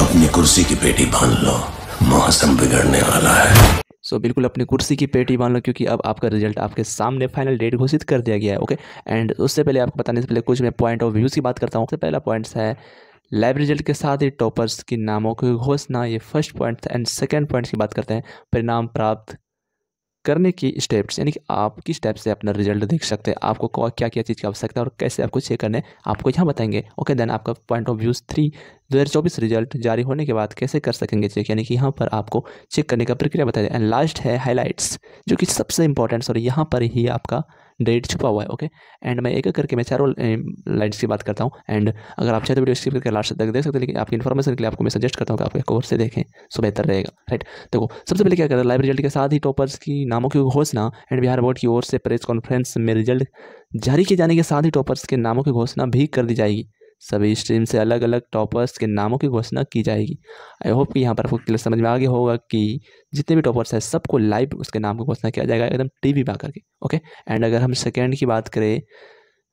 अपनी कुर्सी की पेटी बांध लो मौसम बिगड़ने वाला है सो so, बिल्कुल अपनी कुर्सी की पेटी बांध लो क्योंकि अब आपका रिजल्ट आपके सामने फाइनल डेट घोषित कर दिया गया है ओके एंड उससे पहले आपको बताने से पहले कुछ मैं पॉइंट ऑफ व्यूज़ की बात करता हूँ सबसे पहला पॉइंट्स है लाइव रिजल्ट के साथ ही टॉपर्स के नामों की घोषणा ये first point and second points की बात करते हैं परिणाम प्राप्त करने की स्टेप्स यानी कि आप किस स्टेप से अपना रिजल्ट देख सकते हैं आपको क्या क्या चीज़ की आवश्यकता है और कैसे आपको चेक करने आपको यहाँ बताएंगे ओके देन आपका पॉइंट ऑफ व्यूज़ थ्री दो हज़ार चौबीस रिजल्ट जारी होने के बाद कैसे कर सकेंगे चेक यानी कि यहाँ पर आपको चेक करने का प्रक्रिया बताया एंड लास्ट है हाईलाइट्स जो कि सबसे इंपॉर्टेंट और यहाँ पर ही आपका डेट छुपा हुआ है ओके एंड मैं एक एक करके मैं चारों लाइन्स की बात करता हूँ एंड अगर आप चाहे तो वीडियो स्किप करके लास्ट तक देख सकते हैं लेकिन आपकी इन्फॉर्मेशन के लिए आपको मैं सजेस्ट करता हूँ कि आप एक और से देखें सो बेहतर रहेगा राइट देखो सबसे पहले क्या कर रहा लाइव रिजल्ट के साथ ही टॉपर्स की नामों की घोषणा एंड बिहार बोर्ड की ओर से प्रेस कॉन्फ्रेंस में रिजल्ट जारी किए जाने के साथ ही टॉपर्स के नामों की घोषणा भी कर दी जाएगी सभी स्ट्रीम से अलग अलग टॉपर्स के नामों की घोषणा की जाएगी आई होप कि यहाँ पर आपको क्लियर समझ में आ गया होगा कि जितने भी टॉपर्स हैं सबको लाइव उसके नाम की घोषणा किया जाएगा एकदम टीवी पे आकर के ओके एंड अगर हम सेकेंड की बात करें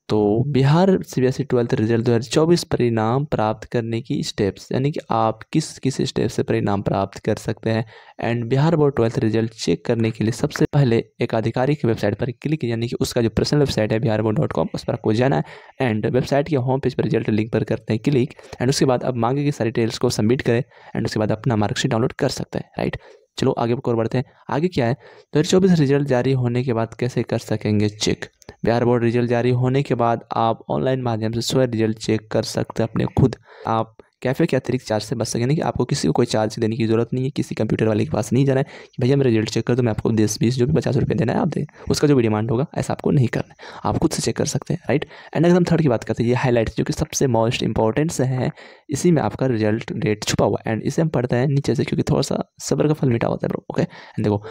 तो Bihar C B S E twelfth result दो हज़ार चौबीस परिणाम प्राप्त करने की स्टेप्स यानी कि आप किस किस स्टेप से परिणाम प्राप्त कर सकते हैं and Bihar board twelfth result check करने के लिए सबसे पहले एक आधिकारिक वेबसाइट पर क्लिक यानी कि उसका जो पर्सनल वेबसाइट है बिहार बोर्ड डॉट कॉम उस पर आपको जाना है एंड वेबसाइट के होम पेज पर रिजल्ट लिंक पर करते हैं क्लिक एंड उसके बाद आप मांगे की सारी डिटेल्स को सबमिट करें एंड उसके बाद अपना मार्कशीट डाउनलोड कर सकते हैं राइट चलो आगे और बढ़ते हैं आगे क्या है दो हज़ार रिजल्ट जारी होने के बाद कैसे कर सकेंगे चेक बिहार बोर्ड रिजल्ट जारी होने के बाद आप ऑनलाइन माध्यम से स्वयं रिजल्ट चेक कर सकते हैं अपने खुद आप कैफ़े के अतिरिक्त चार्ज से बच सके यानी कि आपको किसी को कोई चार्ज देने की जरूरत नहीं है किसी कंप्यूटर वाले के पास नहीं जाना है कि भैया मेरा रिजल्ट चेक कर दो मैं आपको दस बीस जो भी पचास रुपये देना है आप दें उसका जो भी डिमांड होगा ऐसा आपको नहीं करना है आप खुद से चेक कर सकते हैं राइट एंड अगर हम थर्ड की बात करते हैं ये हाईलाइट जो कि सबसे मोस्ट इंपॉर्टेंट है इसी में आपका रिजल्ट डेट छुपा हुआ है एंड इसे हम पढ़ते हैं नीचे से क्योंकि थोड़ा सा सबर का फल मिटा होता है ब्रो ओके एंड देखो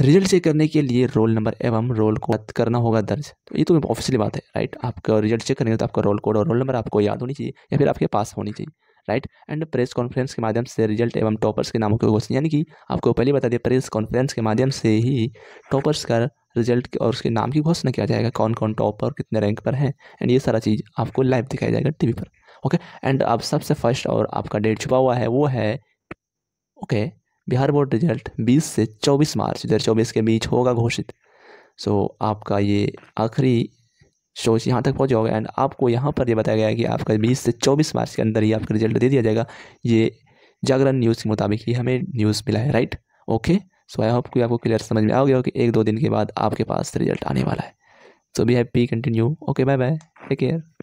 रिजल्ट चेक करने के लिए रोल नंबर एवं रोल कोड करना होगा दर्ज तो ये तो ऑफिशियली बात है राइट आपका रिजल्ट चेक करेंगे तो आपका रोल कोड और रोल नंबर आपको याद होनी चाहिए या फिर आपके पास होनी चाहिए राइट एंड प्रेस कॉन्फ्रेंस के माध्यम से रिजल्ट एवं टॉपर्स के नामों के घोषणा यानी कि आपको पहले बता दिया प्रेस कॉन्फ्रेंस के माध्यम से ही टॉपर्स का रिजल्ट और उसके नाम की घोषणा किया जाएगा कौन कौन टॉपर और कितने रैंक पर हैं एंड ये सारा चीज़ आपको लाइव दिखाया जाएगा टीवी पर ओके एंड आप सबसे फर्स्ट और आपका डेट छुपा हुआ है वो है ओके बिहार बोर्ड रिजल्ट 20 से 24 मार्च चौबीस के बीच होगा घोषित सो so, आपका ये आखिरी सोच यहाँ तक पहुँच जाओगे एंड आपको यहाँ पर ये यह बताया गया कि आपका 20 से 24 मार्च के अंदर ही आपका रिजल्ट दे दिया जाएगा ये जागरण न्यूज़ के मुताबिक ही हमें न्यूज़ मिला है right okay so I hope कि आपको क्लियर समझ में आ गया हो कि एक दो दिन के बाद आपके पास रिजल्ट आने वाला है so be happy continue okay bye bye take care